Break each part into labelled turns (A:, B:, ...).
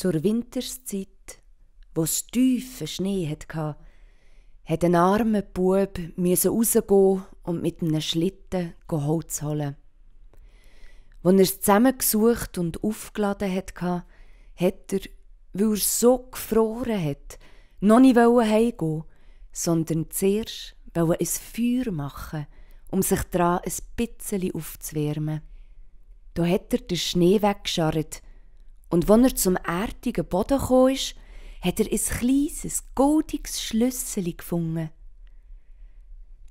A: Zur Winterszeit, wo es tiefen Schnee hatte, hat ein armer Bub rausgehen und mit einem Schlitten Holz holen. Als er es zusammengesucht und aufgeladen hatte, hat er, weil er so gefroren hat, noch nicht heimgehen sondern zuerst wollte ein Feuer machen, um sich daran ein bisschen aufzuwärmen. Da hat er den Schnee weggescharrt und als er zum erdigen Boden kam, ist, hat er ein kleines, goldiges Schlüssel gefunden.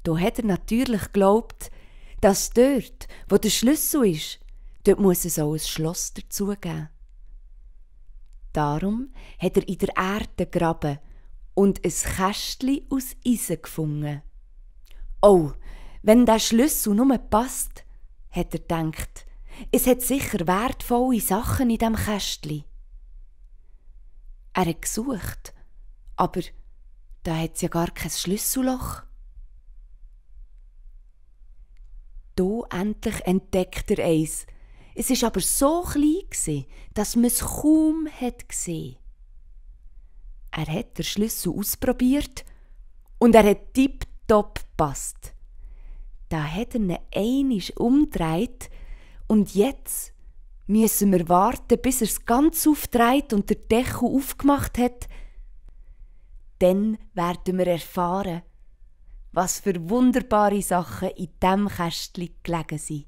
A: Da hat er natürlich geglaubt, dass dort, wo der Schlüssel ist, dort muss es auch ein Schloss dazugeben. Darum hat er in der Erde gegraben und ein Kästchen aus Eisen gefunden. Oh, wenn der Schlüssel nur passt, hat er gedacht, es hat sicher wertvolle Sachen in diesem Kästchen. Er hat gesucht, aber da hat es ja gar kein Schlüsselloch. Do endlich entdeckt er eins. Es ist aber so klein dass man es kaum hat gesehen. Er hat den Schlüssel ausprobiert und er hat tipptopp gepasst. Da hat er ihn einisch umdreht und jetzt müssen wir warten, bis er es ganz aufdreht und der Deckel aufgemacht hat. Dann werden wir erfahren, was für wunderbare Sachen in dem Kästchen gelegen sind.